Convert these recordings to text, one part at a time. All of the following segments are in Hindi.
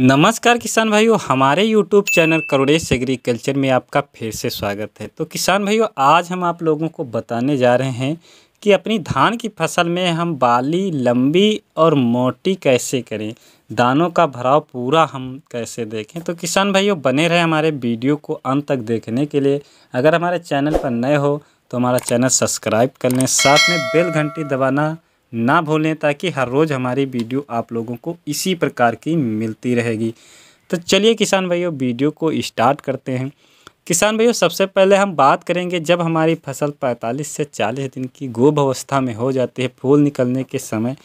नमस्कार किसान भाइयों हमारे YouTube चैनल करोड़ेश एग्रीकल्चर में आपका फिर से स्वागत है तो किसान भाइयों आज हम आप लोगों को बताने जा रहे हैं कि अपनी धान की फसल में हम बाली लंबी और मोटी कैसे करें दानों का भराव पूरा हम कैसे देखें तो किसान भाइयों बने रहे हमारे वीडियो को अंत तक देखने के लिए अगर हमारे चैनल पर नए हो तो हमारा चैनल सब्सक्राइब कर लें साथ में बेल घंटी दबाना ना भूलें ताकि हर रोज़ हमारी वीडियो आप लोगों को इसी प्रकार की मिलती रहेगी तो चलिए किसान भाइयों वीडियो को स्टार्ट करते हैं किसान भाइयों सबसे पहले हम बात करेंगे जब हमारी फसल 45 से 40 दिन की गोभ अवस्था में हो जाती है फूल निकलने के समय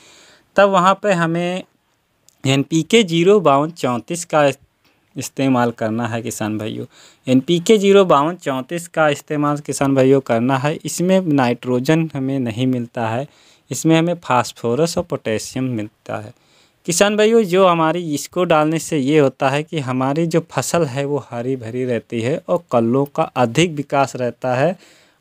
तब वहाँ पर हमें एन पी के जीरो बावन चौंतीस का इस्तेमाल करना है किसान भाइयों एन पी के जीरो बावन चौंतीस का इस्तेमाल किसान भाइयों करना है इसमें नाइट्रोजन हमें नहीं मिलता है इसमें हमें फास्फोरस और पोटेशियम मिलता है किसान भाइयों जो हमारी इसको डालने से ये होता है कि हमारी जो फसल है वो हरी भरी रहती है और कल्लों का अधिक विकास रहता है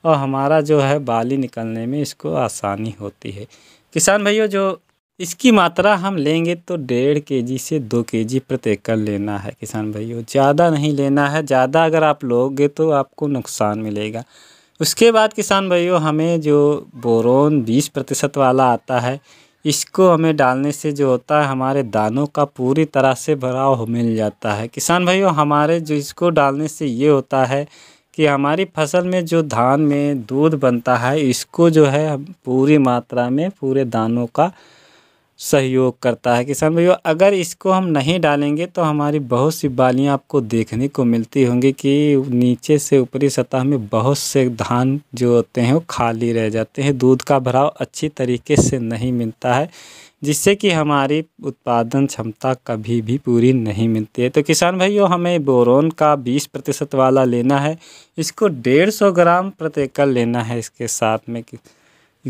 और हमारा जो है बाली निकलने में इसको आसानी होती है किसान भाइयों जो इसकी मात्रा हम लेंगे तो डेढ़ के जी से दो के जी प्रति एकड़ लेना है किसान भाइयों ज़्यादा नहीं लेना है ज़्यादा अगर आप लोगे तो आपको नुकसान मिलेगा उसके बाद किसान भाइयों हमें जो बोरोन बीस प्रतिशत वाला आता है इसको हमें डालने से जो होता है हमारे दानों का पूरी तरह से भराव मिल जाता है किसान भाइयों हमारे जो इसको डालने से ये होता है कि हमारी फसल में जो धान में दूध बनता है इसको जो है हम पूरी मात्रा में पूरे दानों का सहयोग करता है किसान भाइयों अगर इसको हम नहीं डालेंगे तो हमारी बहुत सी बालियां आपको देखने को मिलती होंगी कि नीचे से ऊपरी सतह में बहुत से धान जो होते हैं वो खाली रह जाते हैं दूध का भराव अच्छी तरीके से नहीं मिलता है जिससे कि हमारी उत्पादन क्षमता कभी भी पूरी नहीं मिलती है तो किसान भाइयों हमें बोरोन का 20 प्रतिशत वाला लेना है इसको 150 ग्राम प्रति एकड़ लेना है इसके साथ में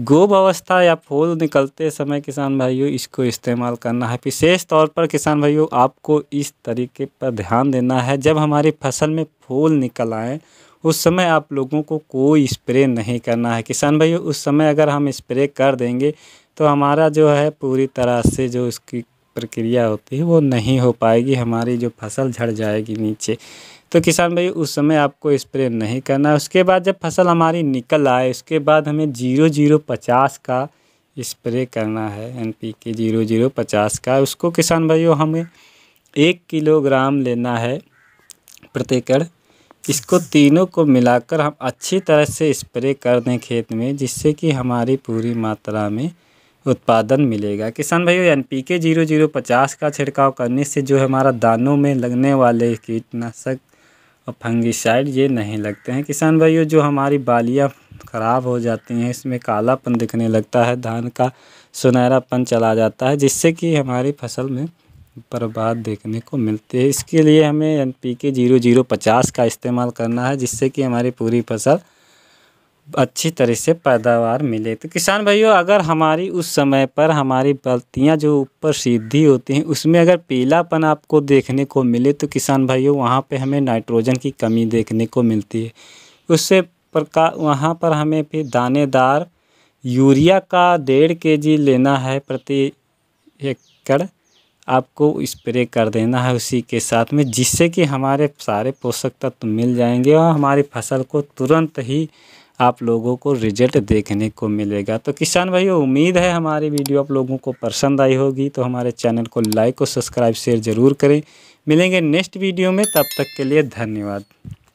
गोब अवस्था या फूल निकलते समय किसान भाइयों इसको इस्तेमाल करना है विशेष तौर पर किसान भाइयों आपको इस तरीके पर ध्यान देना है जब हमारी फसल में फूल निकल आए उस समय आप लोगों को कोई स्प्रे नहीं करना है किसान भाइयों उस समय अगर हम स्प्रे कर देंगे तो हमारा जो है पूरी तरह से जो उसकी प्रक्रिया होती है वो नहीं हो पाएगी हमारी जो फसल झड़ जाएगी नीचे तो किसान भाई उस समय आपको स्प्रे नहीं करना है उसके बाद जब फसल हमारी निकल आए उसके बाद हमें जीरो जीरो पचास का स्प्रे करना है N P K zero zero पचास का उसको किसान भाइयों हमें एक किलोग्राम लेना है प्रत्येकड़ इसको तीनों को मिलाकर हम अच्छी तरह से स्प्रे कर दें खेत में जिससे कि हमारी पूरी मात्रा में उत्पादन मिलेगा किसान भाइयों N P K zero zero पचास का छिड़काव करने से जो हमारा दानों में लगने वाले कीटनाशक और फंगिसाइड ये नहीं लगते हैं किसान भाइयों जो हमारी बालियाँ ख़राब हो जाती हैं इसमें कालापन दिखने लगता है धान का सुनहरापन चला जाता है जिससे कि हमारी फसल में बर्बाद देखने को मिलती है इसके लिए हमें N P K zero zero पचास का इस्तेमाल करना है जिससे कि हमारी पूरी फसल अच्छी तरह से पैदावार मिले तो किसान भाइयों अगर हमारी उस समय पर हमारी बल्तियाँ जो ऊपर सीधी होती हैं उसमें अगर पीलापन आपको देखने को मिले तो किसान भाइयों वहाँ पे हमें नाइट्रोजन की कमी देखने को मिलती है उससे प्रकार वहाँ पर हमें फिर दानेदार यूरिया का डेढ़ के जी लेना है प्रति एकड़ आपको स्प्रे कर देना है उसी के साथ में जिससे कि हमारे सारे पोषक तत्व मिल जाएंगे और हमारी फसल को तुरंत ही आप लोगों को रिजल्ट देखने को मिलेगा तो किसान भाइयों उम्मीद है हमारी वीडियो आप लोगों को पसंद आई होगी तो हमारे चैनल को लाइक और सब्सक्राइब शेयर ज़रूर करें मिलेंगे नेक्स्ट वीडियो में तब तक के लिए धन्यवाद